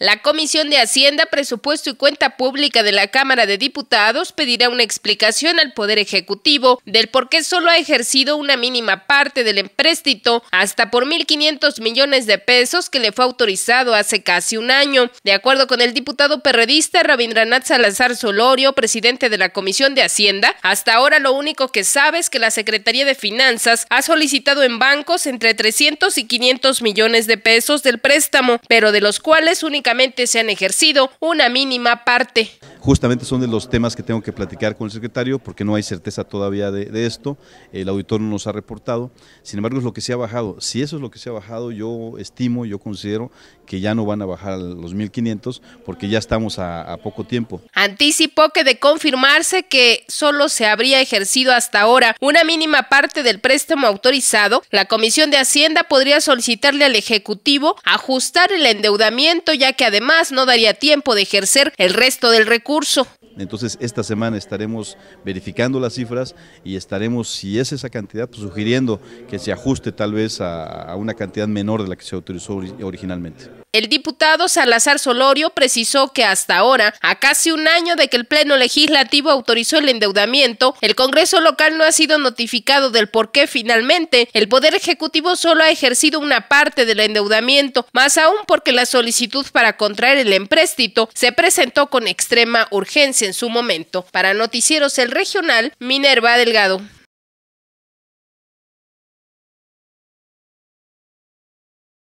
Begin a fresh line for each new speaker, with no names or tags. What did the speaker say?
La Comisión de Hacienda, Presupuesto y Cuenta Pública de la Cámara de Diputados pedirá una explicación al Poder Ejecutivo del por qué solo ha ejercido una mínima parte del empréstito hasta por 1.500 millones de pesos que le fue autorizado hace casi un año. De acuerdo con el diputado perredista Rabindranath Salazar Solorio, presidente de la Comisión de Hacienda, hasta ahora lo único que sabe es que la Secretaría de Finanzas ha solicitado en bancos entre 300 y 500 millones de pesos del préstamo, pero de los cuales únicamente se han ejercido una mínima parte.
Justamente son de los temas que tengo que platicar con el secretario porque no hay certeza todavía de, esto, el auditor no nos ha reportado, sin embargo es lo que se ha bajado, si eso es lo que se ha bajado yo estimo, yo considero que ya no van a bajar los 1.500 porque ya estamos a, a poco tiempo.
Anticipó que de confirmarse que solo se habría ejercido hasta ahora una mínima parte del préstamo autorizado, la Comisión de Hacienda podría solicitarle al Ejecutivo ajustar el endeudamiento ya que que además no daría tiempo de ejercer el resto del recurso.
Entonces esta semana estaremos verificando las cifras y estaremos, si es esa cantidad, pues, sugiriendo que se ajuste tal vez a, a una cantidad menor de la que se autorizó originalmente.
El diputado Salazar Solorio precisó que hasta ahora, a casi un año de que el Pleno Legislativo autorizó el endeudamiento, el Congreso local no ha sido notificado del por qué finalmente el Poder Ejecutivo solo ha ejercido una parte del endeudamiento, más aún porque la solicitud para contraer el empréstito se presentó con extrema urgencia en su momento. Para Noticieros
El Regional, Minerva Delgado.